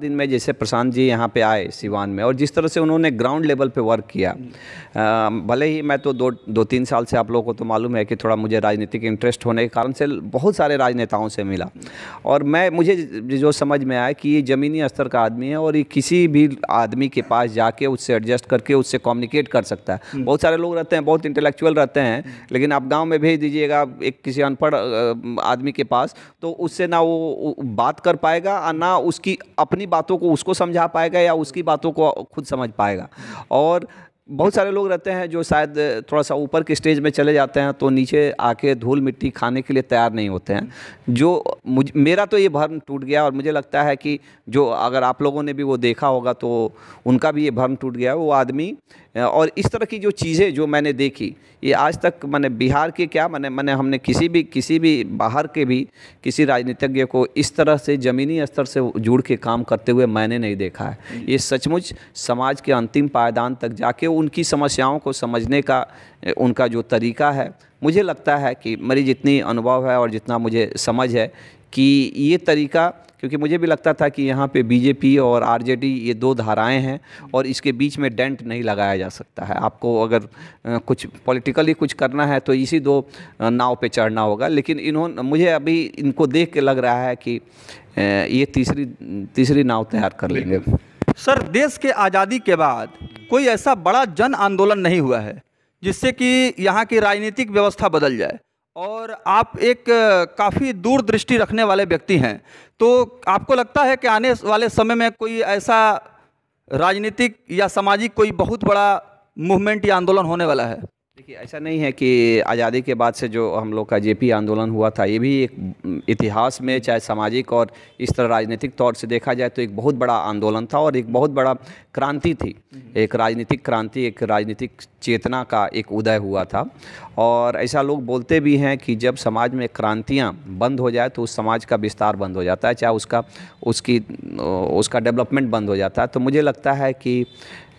दिन में जैसे प्रशांत जी यहाँ पे आए सिवान में और जिस तरह से उन्होंने ग्राउंड लेवल पे वर्क किया आ, भले ही मैं तो दो दो तीन साल से आप लोगों को तो मालूम है कि थोड़ा मुझे राजनीतिक इंटरेस्ट होने के कारण से बहुत सारे राजनेताओं से मिला और मैं मुझे जो समझ में आया कि ये ज़मीनी स्तर का आदमी है और ये किसी भी आदमी के पास जाके उससे एडजस्ट करके उससे कम्युनिकेट कर सकता है हम्म। बहुत सारे लोग रहते हैं बहुत इंटेलेक्चुअल रहते हैं लेकिन आप गाँव में भेज दीजिएगा एक किसी अनपढ़ आदमी के पास तो उससे ना वो बात कर पाएगा ना उसकी अपनी अपनी बातों को उसको समझा पाएगा या उसकी बातों को खुद समझ पाएगा और बहुत सारे लोग रहते हैं जो शायद थोड़ा सा ऊपर के स्टेज में चले जाते हैं तो नीचे आके धूल मिट्टी खाने के लिए तैयार नहीं होते हैं जो मुझ मेरा तो ये भर्म टूट गया और मुझे लगता है कि जो अगर आप लोगों ने भी वो देखा होगा तो उनका भी ये भर्म टूट गया वो आदमी और इस तरह की जो चीज़ें जो मैंने देखी ये आज तक मैंने बिहार के क्या मैंने मैंने हमने किसी भी किसी भी बाहर के भी किसी राजनीतिज्ञ को इस तरह से ज़मीनी स्तर से जुड़ के काम करते हुए मैंने नहीं देखा है ये सचमुच समाज के अंतिम पायदान तक जाके उनकी समस्याओं को समझने का उनका जो तरीका है मुझे लगता है कि मेरी जितनी अनुभव है और जितना मुझे समझ है कि ये तरीका क्योंकि मुझे भी लगता था कि यहाँ पे बीजेपी और आरजेडी ये दो धाराएं हैं और इसके बीच में डेंट नहीं लगाया जा सकता है आपको अगर कुछ पॉलिटिकली कुछ करना है तो इसी दो नाव पे चढ़ना होगा लेकिन इन्होंने मुझे अभी इनको देख के लग रहा है कि ये तीसरी तीसरी नाव तैयार कर लेंगे सर देश के आज़ादी के बाद कोई ऐसा बड़ा जन आंदोलन नहीं हुआ है जिससे कि यहाँ की राजनीतिक व्यवस्था बदल जाए और आप एक काफ़ी दूरदृष्टि रखने वाले व्यक्ति हैं तो आपको लगता है कि आने वाले समय में कोई ऐसा राजनीतिक या सामाजिक कोई बहुत बड़ा मूवमेंट या आंदोलन होने वाला है देखिए ऐसा नहीं है कि आज़ादी के बाद से जो हम लोग का जेपी आंदोलन हुआ था ये भी एक इतिहास में चाहे सामाजिक और इस तरह राजनीतिक तौर से देखा जाए तो एक बहुत बड़ा आंदोलन था और एक बहुत बड़ा क्रांति थी हम्म। एक राजनीतिक क्रांति एक राजनीतिक चेतना का एक उदय हुआ था और ऐसा लोग बोलते भी हैं कि जब समाज में क्रांतियाँ बंद हो जाए तो उस समाज का विस्तार बंद हो जाता है चाहे उसका उसकी उसका डेवलपमेंट बंद हो जाता है तो मुझे लगता है कि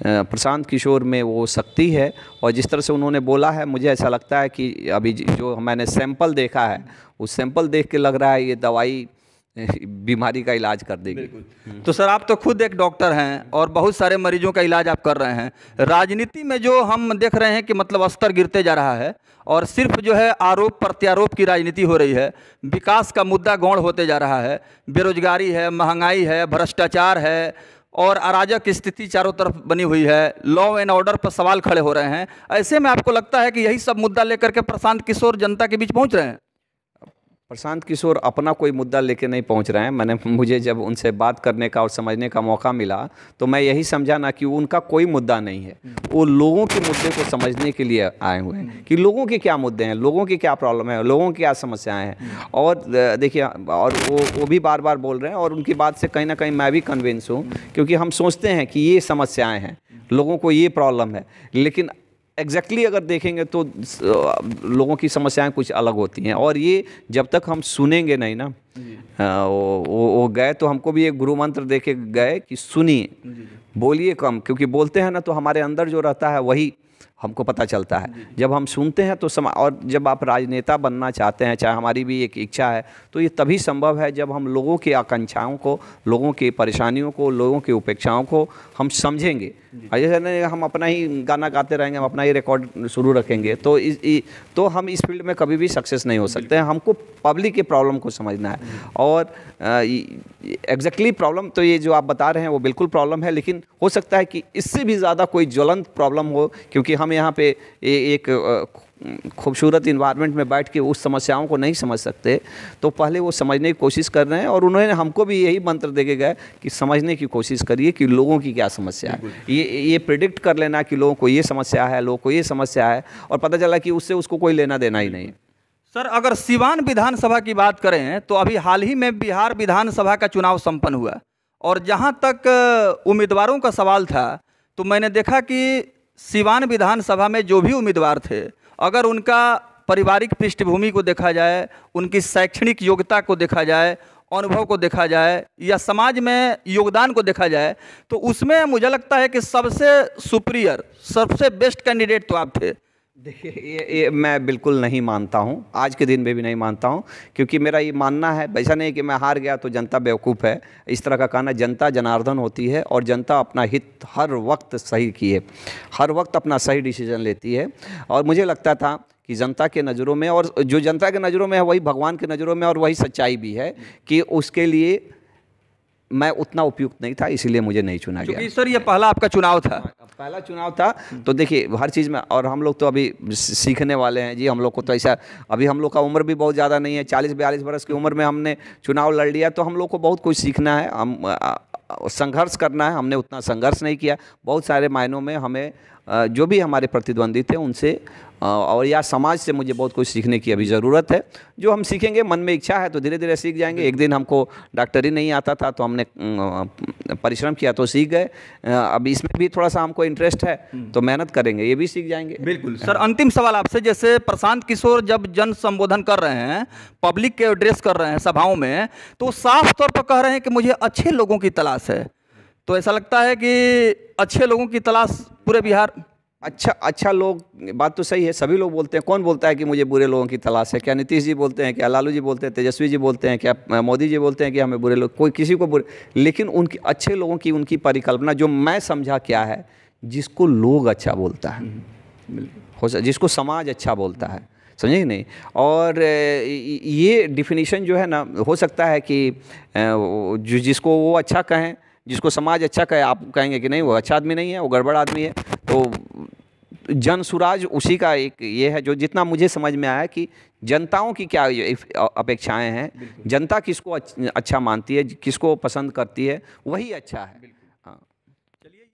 प्रशांत किशोर में वो शक्ति है और जिस तरह से उन्होंने बोला है मुझे ऐसा लगता है कि अभी जो मैंने सैंपल देखा है उस सैंपल देख के लग रहा है ये दवाई बीमारी का इलाज कर देगी तो सर आप तो खुद एक डॉक्टर हैं और बहुत सारे मरीजों का इलाज आप कर रहे हैं राजनीति में जो हम देख रहे हैं कि मतलब स्तर गिरते जा रहा है और सिर्फ जो है आरोप प्रत्यारोप की राजनीति हो रही है विकास का मुद्दा गौण होते जा रहा है बेरोजगारी है महंगाई है भ्रष्टाचार है और अराजक स्थिति चारों तरफ बनी हुई है लॉ एंड ऑर्डर पर सवाल खड़े हो रहे हैं ऐसे में आपको लगता है कि यही सब मुद्दा लेकर के प्रशांत किशोर जनता के बीच पहुंच रहे हैं प्रशांत किशोर अपना कोई मुद्दा लेके नहीं पहुंच रहे हैं मैंने मुझे जब उनसे बात करने का और समझने का मौका मिला तो मैं यही समझा ना कि उनका कोई मुद्दा नहीं है वो लोगों के मुद्दे को समझने के लिए आए हुए हैं कि लोगों के क्या मुद्दे हैं लोगों की क्या प्रॉब्लम है लोगों की क्या समस्याएं हैं और देखिए और वो वो भी बार बार बोल रहे हैं और उनकी बात से कहीं ना कहीं मैं भी कन्विंस हूँ क्योंकि हम सोचते हैं कि ये समस्याएँ हैं लोगों को ये प्रॉब्लम है लेकिन एग्जैक्टली exactly अगर देखेंगे तो लोगों की समस्याएं कुछ अलग होती हैं और ये जब तक हम सुनेंगे नहीं ना वो, वो, वो गए तो हमको भी एक गुरु मंत्र दे के गए कि सुनिए बोलिए कम क्योंकि बोलते हैं ना तो हमारे अंदर जो रहता है वही हमको पता चलता है जब हम सुनते हैं तो समा और जब आप राजनेता बनना चाहते हैं चाहे हमारी भी एक इच्छा है तो ये तभी संभव है जब हम लोगों की आकांक्षाओं को लोगों की परेशानियों को लोगों की उपेक्षाओं को हम समझेंगे अजय सर हम अपना ही गाना गाते रहेंगे हम अपना ही रिकॉर्ड शुरू रखेंगे तो इस तो हम इस फील्ड में कभी भी सक्सेस नहीं हो सकते हैं हमको पब्लिक के प्रॉब्लम को समझना है और एग्जैक्टली प्रॉब्लम तो ये जो आप बता रहे हैं वो बिल्कुल प्रॉब्लम है लेकिन हो सकता है कि इससे भी ज़्यादा कोई ज्वलंत प्रॉब्लम हो क्योंकि हम यहाँ पे एक खूबसूरत इन्वायरमेंट में बैठ के उस समस्याओं को नहीं समझ सकते तो पहले वो समझने की कोशिश कर रहे हैं और उन्होंने हमको भी यही मंत्र के गए कि समझने की कोशिश करिए कि लोगों की क्या समस्या है ये ये प्रिडिक्ट कर लेना कि लोगों को ये समस्या है लोगों को ये समस्या है और पता चला कि उससे उसको कोई लेना देना ही नहीं सर अगर सिवान विधानसभा की बात करें तो अभी हाल ही में बिहार विधानसभा का चुनाव संपन्न हुआ और जहाँ तक उम्मीदवारों का सवाल था तो मैंने देखा कि सिवान विधानसभा में जो भी उम्मीदवार थे अगर उनका पारिवारिक पृष्ठभूमि को देखा जाए उनकी शैक्षणिक योग्यता को देखा जाए अनुभव को देखा जाए या समाज में योगदान को देखा जाए तो उसमें मुझे लगता है कि सबसे सुप्रियर सबसे बेस्ट कैंडिडेट तो आप थे देखिए ये, ये मैं बिल्कुल नहीं मानता हूँ आज के दिन में भी नहीं मानता हूँ क्योंकि मेरा ये मानना है ऐसा नहीं कि मैं हार गया तो जनता बेवकूफ़ है इस तरह का कहना जनता जनार्दन होती है और जनता अपना हित हर वक्त सही किए हर वक्त अपना सही डिसीजन लेती है और मुझे लगता था कि जनता के नज़रों में और जो जनता के नज़रों में है वही भगवान के नज़रों में और वही सच्चाई भी है कि उसके लिए मैं उतना उपयुक्त नहीं था इसीलिए मुझे नहीं चुना गया सर ये पहला आपका चुनाव था पहला चुनाव था तो देखिए हर चीज़ में और हम लोग तो अभी सीखने वाले हैं जी हम लोग को तो ऐसा अभी हम लोग का उम्र भी बहुत ज़्यादा नहीं है चालीस बयालीस बरस की उम्र में हमने चुनाव लड़ लिया तो हम लोग को बहुत कुछ सीखना है हम संघर्ष करना है हमने उतना संघर्ष नहीं किया बहुत सारे मायनों में हमें जो भी हमारे प्रतिद्वंदी थे उनसे और या समाज से मुझे बहुत कुछ सीखने की अभी ज़रूरत है जो हम सीखेंगे मन में इच्छा है तो धीरे धीरे सीख जाएंगे एक दिन हमको डॉक्टरी नहीं आता था तो हमने परिश्रम किया तो सीख गए अब इसमें भी थोड़ा सा हमको इंटरेस्ट है हम्म। तो मेहनत करेंगे ये भी सीख जाएंगे बिल्कुल हाँ। सर अंतिम सवाल आपसे जैसे प्रशांत किशोर जब जन संबोधन कर रहे हैं पब्लिक के एड्रेस कर रहे हैं सभाओं में तो साफ तौर पर कह रहे हैं कि मुझे अच्छे लोगों की तलाश है तो ऐसा लगता है कि अच्छे लोगों की तलाश पूरे बिहार अच्छा अच्छा लोग बात तो सही है सभी लोग बोलते हैं कौन बोलता है कि मुझे बुरे लोगों की तलाश है क्या नीतीश जी बोलते हैं क्या लालू जी बोलते हैं तेजस्वी जी बोलते हैं क्या मोदी जी बोलते हैं कि हमें बुरे लोग कोई किसी को बुरे लेकिन उनकी अच्छे लोगों की उनकी परिकल्पना जो मैं समझा क्या है जिसको लोग अच्छा बोलता है हो जिसको समाज अच्छा बोलता है समझे नहीं और ये डिफिनीशन जो है ना हो सकता है कि जिसको वो अच्छा कहें जिसको समाज अच्छा कहे आप कहेंगे कि नहीं वो अच्छा आदमी नहीं है वो गड़बड़ आदमी है तो जन सुराज उसी का एक ये है जो जितना मुझे समझ में आया कि जनताओं की क्या अपेक्षाएं हैं जनता किसको अच्छा मानती है किसको पसंद करती है वही अच्छा है